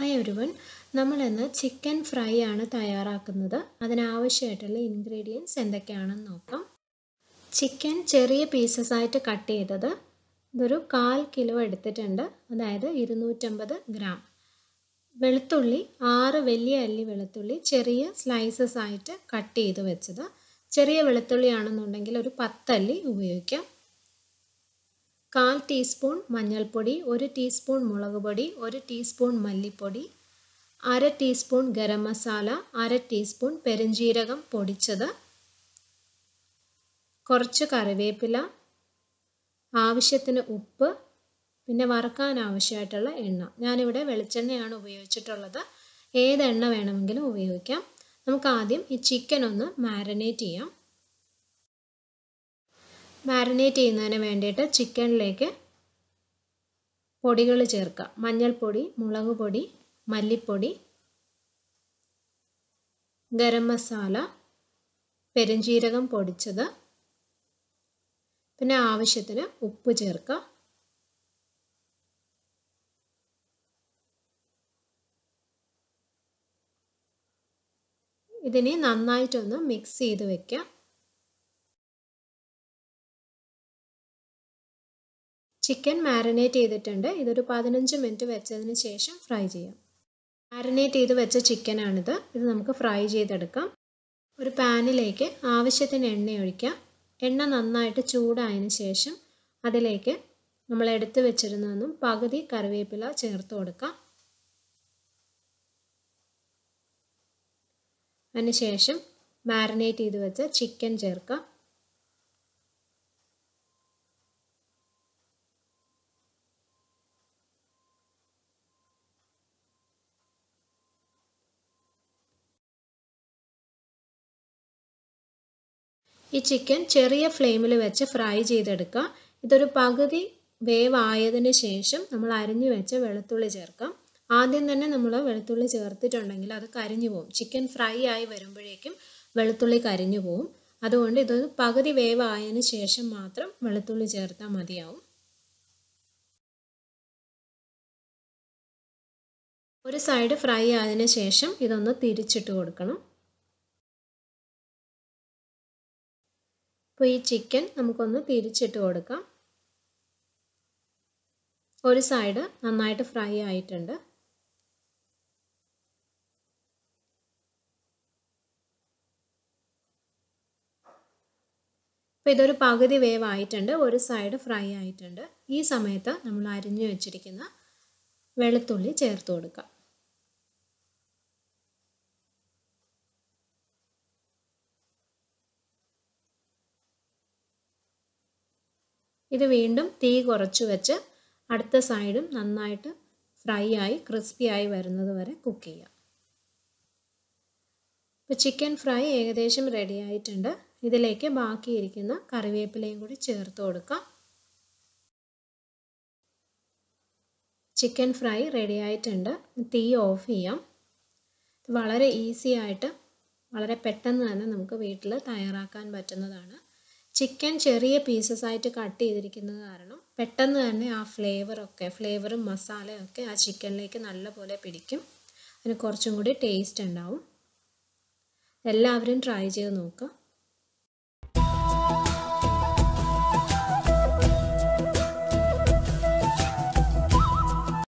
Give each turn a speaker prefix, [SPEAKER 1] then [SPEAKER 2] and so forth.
[SPEAKER 1] hi ഒരുവൻ നമ്മളിന്ന് chicken fry ആണ് തയ്യാറാക്കുന്നത് അതിനാവശ്യമായിട്ടുള്ള ഇൻഗ്രീഡിയൻസ് എന്തൊക്കെയാണെന്ന് നോക്കാം ചിക്കൻ ചെറിയ പീസസ് ആയിട്ട് കട്ട് ചെയ്തത് ഇതൊരു കാൽ കിലോ എടുത്തിട്ടുണ്ട് അതായത് ഇരുന്നൂറ്റമ്പത് ഗ്രാം വെളുത്തുള്ളി ആറ് വലിയ അല്ലി വെളുത്തുള്ളി ചെറിയ സ്ലൈസസ് ആയിട്ട് കട്ട് ചെയ്ത് വെച്ചത് ചെറിയ വെളുത്തുള്ളി ആണെന്നുണ്ടെങ്കിൽ ഒരു പത്തല്ലി ഉപയോഗിക്കാം കാൽ ടീസ്പൂൺ മഞ്ഞൾപ്പൊടി ഒരു ടീസ്പൂൺ മുളക് പൊടി ഒരു ടീസ്പൂൺ മല്ലിപ്പൊടി അര ടീസ്പൂൺ ഗരം മസാല അര ടീസ്പൂൺ പെരുംജീരകം പൊടിച്ചത് കുറച്ച് കറിവേപ്പില ആവശ്യത്തിന് ഉപ്പ് പിന്നെ വറുക്കാൻ ആവശ്യമായിട്ടുള്ള എണ്ണ ഞാനിവിടെ വെളിച്ചെണ്ണയാണ് ഉപയോഗിച്ചിട്ടുള്ളത് ഏത് എണ്ണ വേണമെങ്കിലും ഉപയോഗിക്കാം നമുക്ക് ആദ്യം ഈ ചിക്കൻ ഒന്ന് മാരിനേറ്റ് ചെയ്യാം മാരിനേറ്റ് ചെയ്യുന്നതിന് വേണ്ടിയിട്ട് ചിക്കനിലേക്ക് പൊടികൾ ചേർക്കുക മഞ്ഞൾപ്പൊടി മുളക് പൊടി മല്ലിപ്പൊടി ഗരം മസാല പെരുംജീരകം പൊടിച്ചത് പിന്നെ ആവശ്യത്തിന് ഉപ്പ് ചേർക്കുക
[SPEAKER 2] ഇതിനെ നന്നായിട്ടൊന്ന് മിക്സ് ചെയ്ത് വയ്ക്കുക
[SPEAKER 1] ചിക്കൻ മാരിനേറ്റ് ചെയ്തിട്ടുണ്ട് ഇതൊരു പതിനഞ്ച് മിനിറ്റ് വെച്ചതിന് ശേഷം ഫ്രൈ ചെയ്യാം മാരിനേറ്റ് ചെയ്ത് വെച്ച ചിക്കനാണിത് ഇത് നമുക്ക് ഫ്രൈ ചെയ്തെടുക്കാം ഒരു പാനിലേക്ക് ആവശ്യത്തിന് എണ്ണ ഒഴിക്കാം എണ്ണ നന്നായിട്ട് ചൂടായതിന് ശേഷം അതിലേക്ക് നമ്മൾ എടുത്തു വെച്ചിരുന്നതെന്നും പകുതി കറിവേപ്പില ചേർത്ത് കൊടുക്കാം അതിനുശേഷം മാരിനേറ്റ് ചെയ്ത് വെച്ച ചിക്കൻ ചേർക്കാം ഈ ചിക്കൻ ചെറിയ ഫ്ലെയിമിൽ വെച്ച് ഫ്രൈ ചെയ്തെടുക്കുക ഇതൊരു പകുതി വേവ് ആയതിന് ശേഷം നമ്മൾ അരിഞ്ഞു വെച്ച വെളുത്തുള്ളി ചേർക്കാം ആദ്യം തന്നെ നമ്മൾ വെളുത്തുള്ളി ചേർത്തിട്ടുണ്ടെങ്കിൽ അത് കരിഞ്ഞു പോകും ചിക്കൻ ഫ്രൈ ആയി വരുമ്പോഴേക്കും വെളുത്തുള്ളി കരിഞ്ഞു പോകും അതുകൊണ്ട് ഇതൊരു പകുതി വേവ് ആയതിന് ശേഷം മാത്രം വെളുത്തുള്ളി ചേർത്താൽ മതിയാവും
[SPEAKER 2] ഒരു സൈഡ് ഫ്രൈ ആയതിനു ശേഷം ഇതൊന്ന് തിരിച്ചിട്ട് കൊടുക്കണം അപ്പോൾ ഈ ചിക്കൻ നമുക്കൊന്ന്
[SPEAKER 1] തിരിച്ചിട്ട് കൊടുക്കാം ഒരു സൈഡ് നന്നായിട്ട് ഫ്രൈ ആയിട്ടുണ്ട് അപ്പോൾ ഇതൊരു പകുതി വേവ് ആയിട്ടുണ്ട് ഒരു സൈഡ് ഫ്രൈ ആയിട്ടുണ്ട് ഈ സമയത്ത് നമ്മൾ അരിഞ്ഞു വെച്ചിരിക്കുന്ന വെളുത്തുള്ളി ചേർത്ത് കൊടുക്കാം ഇത് വീണ്ടും തീ കുറച്ച് വെച്ച് അടുത്ത സൈഡും നന്നായിട്ട് ഫ്രൈ ആയി ക്രിസ്പി ആയി വരുന്നത് വരെ കുക്ക് ചെയ്യാം ഇപ്പോൾ ചിക്കൻ ഫ്രൈ ഏകദേശം റെഡി ആയിട്ടുണ്ട് ഇതിലേക്ക് ബാക്കിയിരിക്കുന്ന കറിവേപ്പിലയും കൂടി ചേർത്ത് കൊടുക്കാം ചിക്കൻ ഫ്രൈ റെഡി ആയിട്ടുണ്ട് തീ ഓഫ് ചെയ്യാം വളരെ ഈസി ആയിട്ട് വളരെ പെട്ടെന്ന് തന്നെ നമുക്ക് വീട്ടിൽ തയ്യാറാക്കാൻ പറ്റുന്നതാണ് ചിക്കൻ ചെറിയ പീസസ് ആയിട്ട് കട്ട് ചെയ്തിരിക്കുന്നത് കാരണം പെട്ടെന്ന് തന്നെ ആ ഫ്ലേവറൊക്കെ ഫ്ലേവറും മസാലയൊക്കെ ആ ചിക്കനിലേക്ക് നല്ലപോലെ പിടിക്കും അതിന് കുറച്ചും കൂടി ടേസ്റ്റ് ഉണ്ടാവും എല്ലാവരും ട്രൈ ചെയ്ത് നോക്കുക